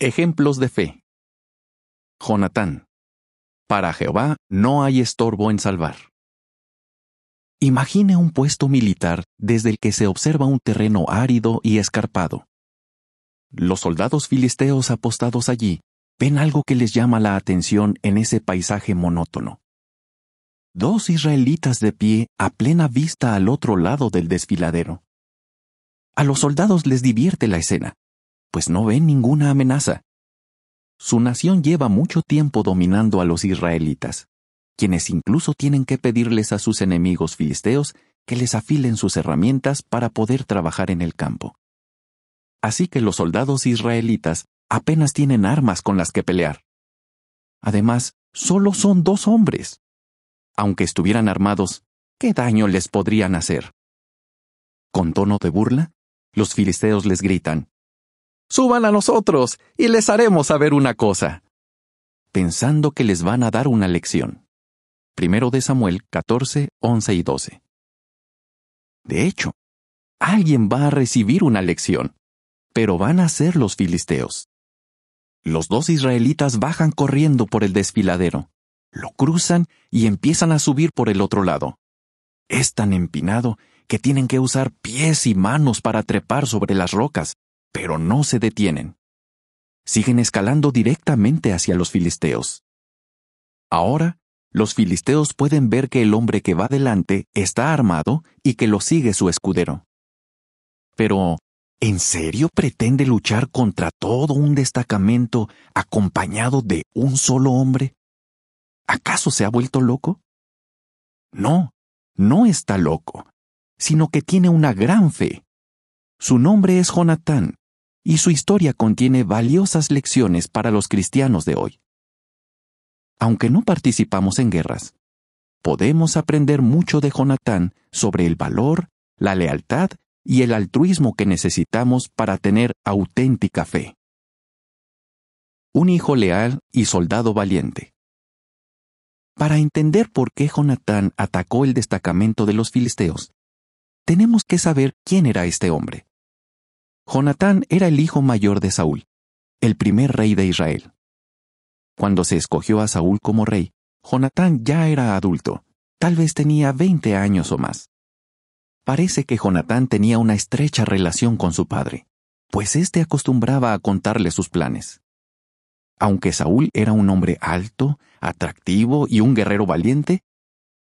Ejemplos de fe. Jonatán. Para Jehová no hay estorbo en salvar. Imagine un puesto militar desde el que se observa un terreno árido y escarpado. Los soldados filisteos apostados allí ven algo que les llama la atención en ese paisaje monótono. Dos israelitas de pie a plena vista al otro lado del desfiladero. A los soldados les divierte la escena, pues no ven ninguna amenaza. Su nación lleva mucho tiempo dominando a los israelitas, quienes incluso tienen que pedirles a sus enemigos filisteos que les afilen sus herramientas para poder trabajar en el campo. Así que los soldados israelitas apenas tienen armas con las que pelear. Además, solo son dos hombres. Aunque estuvieran armados, ¿qué daño les podrían hacer? Con tono de burla, los filisteos les gritan, Suban a nosotros y les haremos saber una cosa. Pensando que les van a dar una lección. Primero de Samuel 14, 11 y 12. De hecho, alguien va a recibir una lección, pero van a ser los filisteos. Los dos israelitas bajan corriendo por el desfiladero, lo cruzan y empiezan a subir por el otro lado. Es tan empinado que tienen que usar pies y manos para trepar sobre las rocas, pero no se detienen. Siguen escalando directamente hacia los filisteos. Ahora, los filisteos pueden ver que el hombre que va delante está armado y que lo sigue su escudero. Pero, ¿en serio pretende luchar contra todo un destacamento acompañado de un solo hombre? ¿Acaso se ha vuelto loco? No, no está loco, sino que tiene una gran fe. Su nombre es Jonatán, y su historia contiene valiosas lecciones para los cristianos de hoy. Aunque no participamos en guerras, podemos aprender mucho de Jonatán sobre el valor, la lealtad y el altruismo que necesitamos para tener auténtica fe. Un hijo leal y soldado valiente. Para entender por qué Jonatán atacó el destacamento de los filisteos, tenemos que saber quién era este hombre. Jonatán era el hijo mayor de Saúl, el primer rey de Israel. Cuando se escogió a Saúl como rey, Jonatán ya era adulto, tal vez tenía 20 años o más. Parece que Jonatán tenía una estrecha relación con su padre, pues éste acostumbraba a contarle sus planes. Aunque Saúl era un hombre alto, atractivo y un guerrero valiente,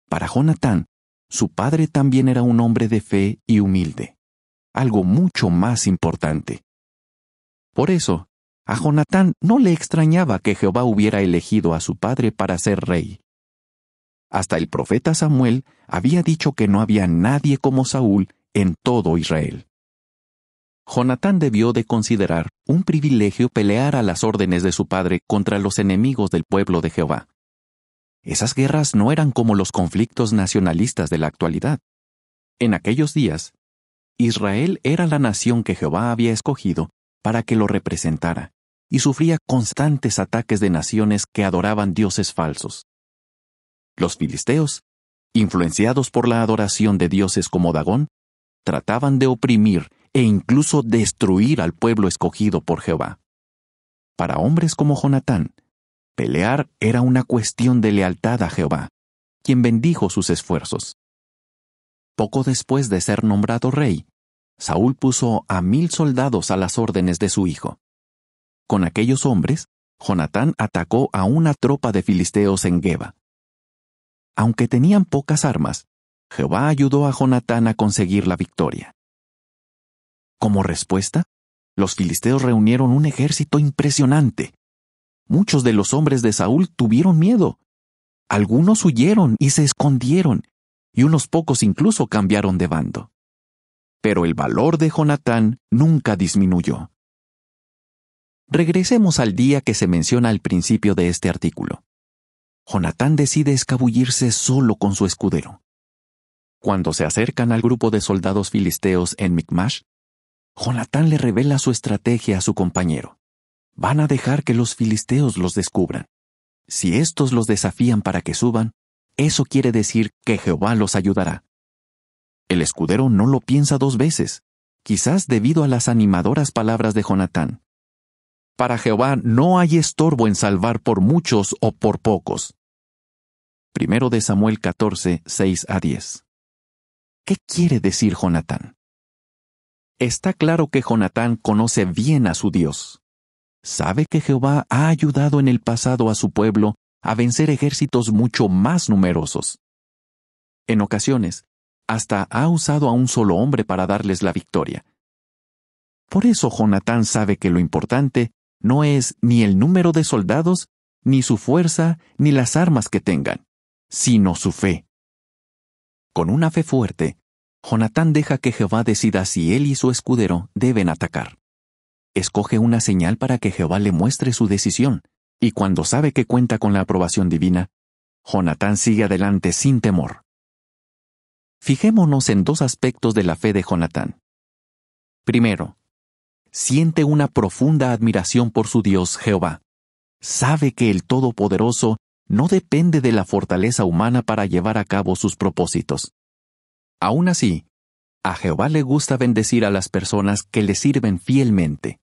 para Jonatán, su padre también era un hombre de fe y humilde algo mucho más importante. Por eso, a Jonatán no le extrañaba que Jehová hubiera elegido a su padre para ser rey. Hasta el profeta Samuel había dicho que no había nadie como Saúl en todo Israel. Jonatán debió de considerar un privilegio pelear a las órdenes de su padre contra los enemigos del pueblo de Jehová. Esas guerras no eran como los conflictos nacionalistas de la actualidad. En aquellos días, Israel era la nación que Jehová había escogido para que lo representara, y sufría constantes ataques de naciones que adoraban dioses falsos. Los filisteos, influenciados por la adoración de dioses como Dagón, trataban de oprimir e incluso destruir al pueblo escogido por Jehová. Para hombres como Jonatán, pelear era una cuestión de lealtad a Jehová, quien bendijo sus esfuerzos. Poco después de ser nombrado rey, Saúl puso a mil soldados a las órdenes de su hijo. Con aquellos hombres, Jonatán atacó a una tropa de filisteos en Geba. Aunque tenían pocas armas, Jehová ayudó a Jonatán a conseguir la victoria. Como respuesta, los filisteos reunieron un ejército impresionante. Muchos de los hombres de Saúl tuvieron miedo. Algunos huyeron y se escondieron, y unos pocos incluso cambiaron de bando pero el valor de Jonatán nunca disminuyó. Regresemos al día que se menciona al principio de este artículo. Jonatán decide escabullirse solo con su escudero. Cuando se acercan al grupo de soldados filisteos en Micmash, Jonatán le revela su estrategia a su compañero. Van a dejar que los filisteos los descubran. Si estos los desafían para que suban, eso quiere decir que Jehová los ayudará. El escudero no lo piensa dos veces, quizás debido a las animadoras palabras de Jonatán. Para Jehová no hay estorbo en salvar por muchos o por pocos. Primero de Samuel 14, 6 a 10. ¿Qué quiere decir Jonatán? Está claro que Jonatán conoce bien a su Dios. Sabe que Jehová ha ayudado en el pasado a su pueblo a vencer ejércitos mucho más numerosos. En ocasiones, hasta ha usado a un solo hombre para darles la victoria. Por eso Jonatán sabe que lo importante no es ni el número de soldados, ni su fuerza, ni las armas que tengan, sino su fe. Con una fe fuerte, Jonatán deja que Jehová decida si él y su escudero deben atacar. Escoge una señal para que Jehová le muestre su decisión, y cuando sabe que cuenta con la aprobación divina, Jonatán sigue adelante sin temor. Fijémonos en dos aspectos de la fe de Jonatán. Primero, siente una profunda admiración por su Dios Jehová. Sabe que el Todopoderoso no depende de la fortaleza humana para llevar a cabo sus propósitos. Aún así, a Jehová le gusta bendecir a las personas que le sirven fielmente.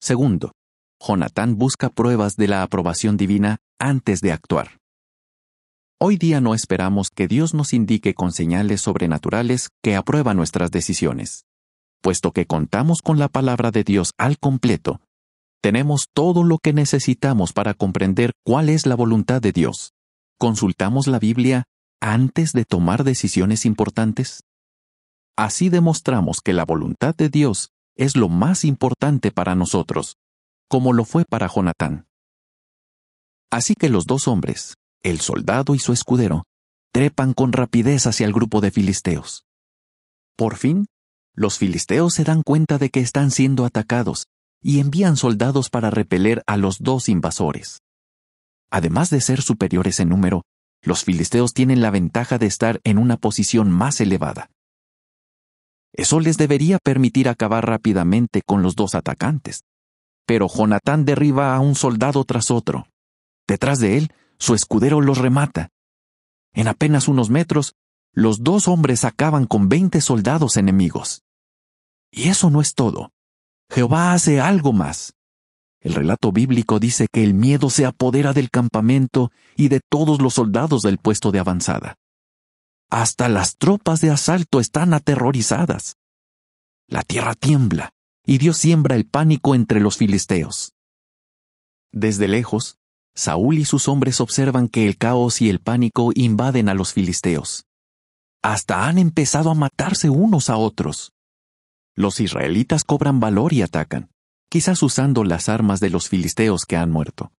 Segundo, Jonatán busca pruebas de la aprobación divina antes de actuar. Hoy día no esperamos que Dios nos indique con señales sobrenaturales que aprueba nuestras decisiones. Puesto que contamos con la palabra de Dios al completo, tenemos todo lo que necesitamos para comprender cuál es la voluntad de Dios. ¿Consultamos la Biblia antes de tomar decisiones importantes? Así demostramos que la voluntad de Dios es lo más importante para nosotros, como lo fue para Jonatán. Así que los dos hombres, el soldado y su escudero trepan con rapidez hacia el grupo de filisteos. Por fin, los filisteos se dan cuenta de que están siendo atacados y envían soldados para repeler a los dos invasores. Además de ser superiores en número, los filisteos tienen la ventaja de estar en una posición más elevada. Eso les debería permitir acabar rápidamente con los dos atacantes. Pero Jonatán derriba a un soldado tras otro. Detrás de él, su escudero los remata. En apenas unos metros, los dos hombres acaban con veinte soldados enemigos. Y eso no es todo. Jehová hace algo más. El relato bíblico dice que el miedo se apodera del campamento y de todos los soldados del puesto de avanzada. Hasta las tropas de asalto están aterrorizadas. La tierra tiembla, y Dios siembra el pánico entre los filisteos. Desde lejos, Saúl y sus hombres observan que el caos y el pánico invaden a los filisteos. Hasta han empezado a matarse unos a otros. Los israelitas cobran valor y atacan, quizás usando las armas de los filisteos que han muerto.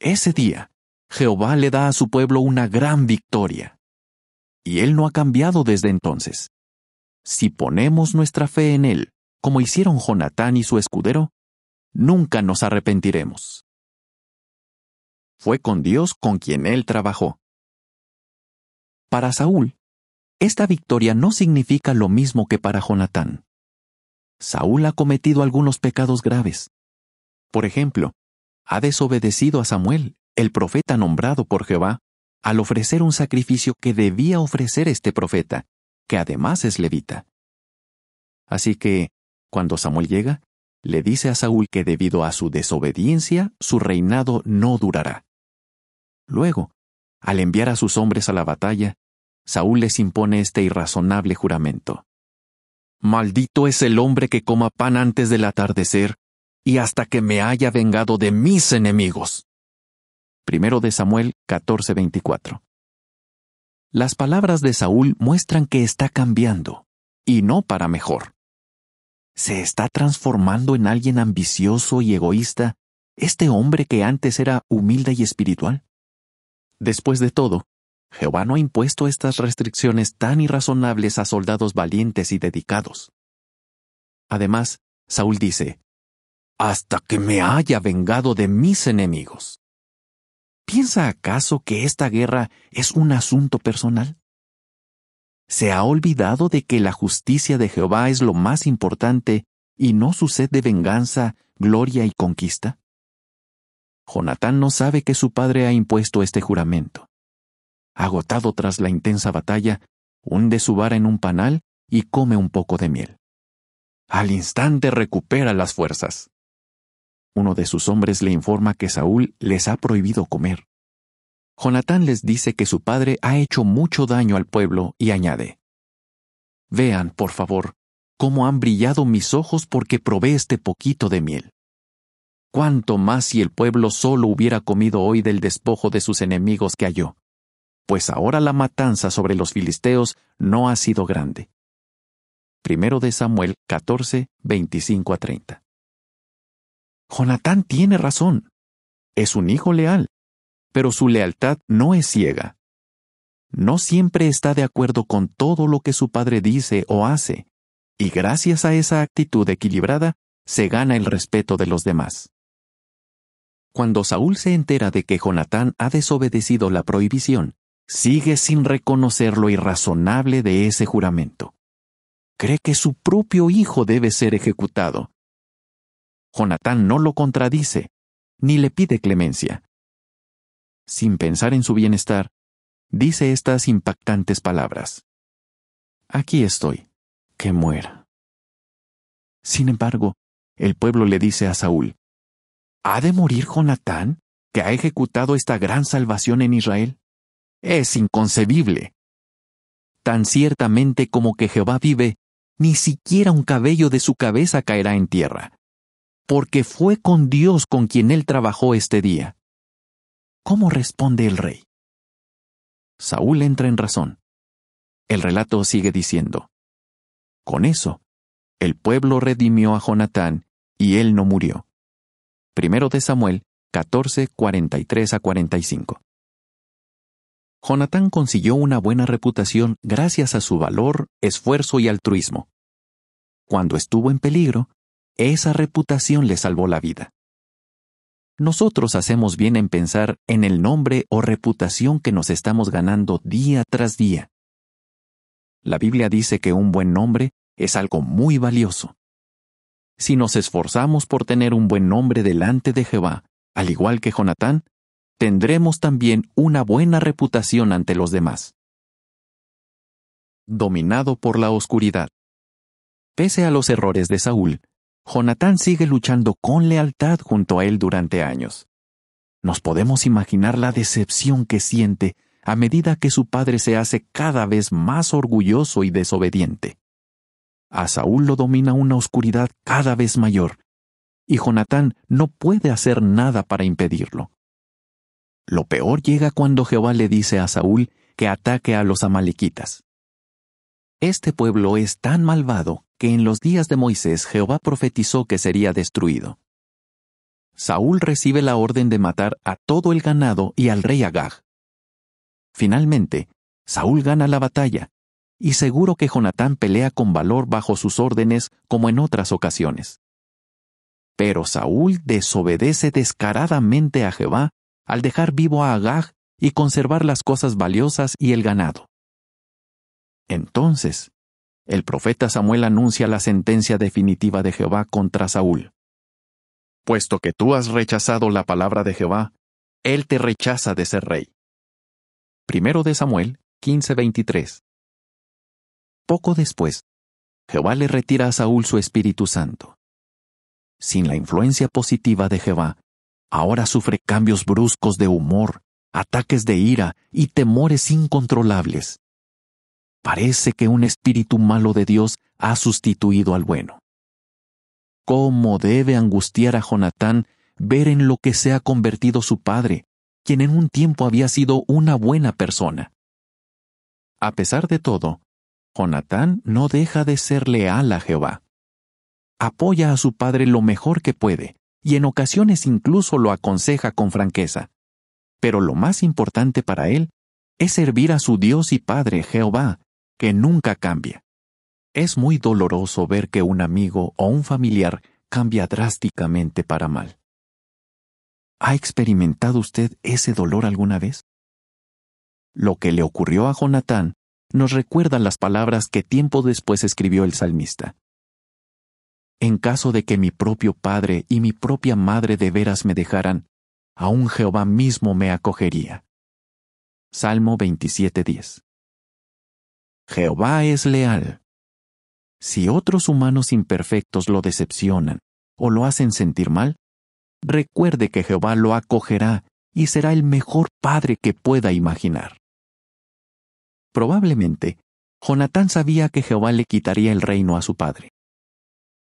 Ese día, Jehová le da a su pueblo una gran victoria. Y él no ha cambiado desde entonces. Si ponemos nuestra fe en él, como hicieron Jonatán y su escudero, nunca nos arrepentiremos. Fue con Dios con quien él trabajó. Para Saúl, esta victoria no significa lo mismo que para Jonatán. Saúl ha cometido algunos pecados graves. Por ejemplo, ha desobedecido a Samuel, el profeta nombrado por Jehová, al ofrecer un sacrificio que debía ofrecer este profeta, que además es levita. Así que, cuando Samuel llega, le dice a Saúl que debido a su desobediencia, su reinado no durará. Luego, al enviar a sus hombres a la batalla, Saúl les impone este irrazonable juramento. Maldito es el hombre que coma pan antes del atardecer y hasta que me haya vengado de mis enemigos. Primero de Samuel 14:24. Las palabras de Saúl muestran que está cambiando, y no para mejor. Se está transformando en alguien ambicioso y egoísta, este hombre que antes era humilde y espiritual. Después de todo, Jehová no ha impuesto estas restricciones tan irrazonables a soldados valientes y dedicados. Además, Saúl dice, Hasta que me haya vengado de mis enemigos. ¿Piensa acaso que esta guerra es un asunto personal? ¿Se ha olvidado de que la justicia de Jehová es lo más importante y no su sed de venganza, gloria y conquista? Jonatán no sabe que su padre ha impuesto este juramento. Agotado tras la intensa batalla, hunde su vara en un panal y come un poco de miel. Al instante recupera las fuerzas. Uno de sus hombres le informa que Saúl les ha prohibido comer. Jonatán les dice que su padre ha hecho mucho daño al pueblo y añade, Vean, por favor, cómo han brillado mis ojos porque probé este poquito de miel cuánto más si el pueblo solo hubiera comido hoy del despojo de sus enemigos que halló. Pues ahora la matanza sobre los filisteos no ha sido grande. Primero de Samuel 14, 25 a 30. Jonatán tiene razón. Es un hijo leal. Pero su lealtad no es ciega. No siempre está de acuerdo con todo lo que su padre dice o hace, y gracias a esa actitud equilibrada se gana el respeto de los demás. Cuando Saúl se entera de que Jonatán ha desobedecido la prohibición, sigue sin reconocer lo irrazonable de ese juramento. Cree que su propio hijo debe ser ejecutado. Jonatán no lo contradice, ni le pide clemencia. Sin pensar en su bienestar, dice estas impactantes palabras. Aquí estoy, que muera. Sin embargo, el pueblo le dice a Saúl, ¿Ha de morir Jonatán, que ha ejecutado esta gran salvación en Israel? Es inconcebible. Tan ciertamente como que Jehová vive, ni siquiera un cabello de su cabeza caerá en tierra, porque fue con Dios con quien él trabajó este día. ¿Cómo responde el rey? Saúl entra en razón. El relato sigue diciendo, Con eso, el pueblo redimió a Jonatán, y él no murió. Primero de Samuel 14, 43 a 45. Jonatán consiguió una buena reputación gracias a su valor, esfuerzo y altruismo. Cuando estuvo en peligro, esa reputación le salvó la vida. Nosotros hacemos bien en pensar en el nombre o reputación que nos estamos ganando día tras día. La Biblia dice que un buen nombre es algo muy valioso. Si nos esforzamos por tener un buen nombre delante de Jehová, al igual que Jonatán, tendremos también una buena reputación ante los demás. Dominado por la oscuridad. Pese a los errores de Saúl, Jonatán sigue luchando con lealtad junto a él durante años. Nos podemos imaginar la decepción que siente a medida que su padre se hace cada vez más orgulloso y desobediente. A Saúl lo domina una oscuridad cada vez mayor, y Jonatán no puede hacer nada para impedirlo. Lo peor llega cuando Jehová le dice a Saúl que ataque a los amalequitas. Este pueblo es tan malvado que en los días de Moisés Jehová profetizó que sería destruido. Saúl recibe la orden de matar a todo el ganado y al rey Agag. Finalmente, Saúl gana la batalla y seguro que Jonatán pelea con valor bajo sus órdenes como en otras ocasiones. Pero Saúl desobedece descaradamente a Jehová al dejar vivo a Agag y conservar las cosas valiosas y el ganado. Entonces, el profeta Samuel anuncia la sentencia definitiva de Jehová contra Saúl. Puesto que tú has rechazado la palabra de Jehová, él te rechaza de ser rey. Primero de Samuel 15:23 poco después, Jehová le retira a Saúl su Espíritu Santo. Sin la influencia positiva de Jehová, ahora sufre cambios bruscos de humor, ataques de ira y temores incontrolables. Parece que un espíritu malo de Dios ha sustituido al bueno. ¿Cómo debe angustiar a Jonatán ver en lo que se ha convertido su padre, quien en un tiempo había sido una buena persona? A pesar de todo, Jonatán no deja de ser leal a Jehová. Apoya a su padre lo mejor que puede, y en ocasiones incluso lo aconseja con franqueza. Pero lo más importante para él es servir a su Dios y Padre Jehová, que nunca cambia. Es muy doloroso ver que un amigo o un familiar cambia drásticamente para mal. ¿Ha experimentado usted ese dolor alguna vez? Lo que le ocurrió a Jonatán nos recuerdan las palabras que tiempo después escribió el salmista. En caso de que mi propio padre y mi propia madre de veras me dejaran, aún Jehová mismo me acogería. Salmo 27.10. Jehová es leal. Si otros humanos imperfectos lo decepcionan o lo hacen sentir mal, recuerde que Jehová lo acogerá y será el mejor padre que pueda imaginar. Probablemente, Jonatán sabía que Jehová le quitaría el reino a su padre.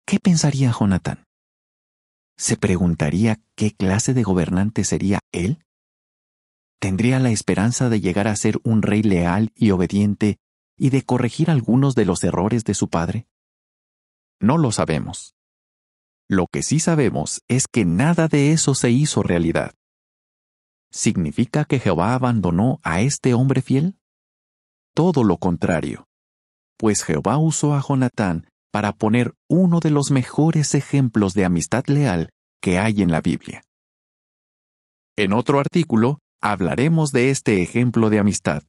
¿Qué pensaría Jonatán? ¿Se preguntaría qué clase de gobernante sería él? ¿Tendría la esperanza de llegar a ser un rey leal y obediente y de corregir algunos de los errores de su padre? No lo sabemos. Lo que sí sabemos es que nada de eso se hizo realidad. ¿Significa que Jehová abandonó a este hombre fiel? todo lo contrario. Pues Jehová usó a Jonatán para poner uno de los mejores ejemplos de amistad leal que hay en la Biblia. En otro artículo hablaremos de este ejemplo de amistad,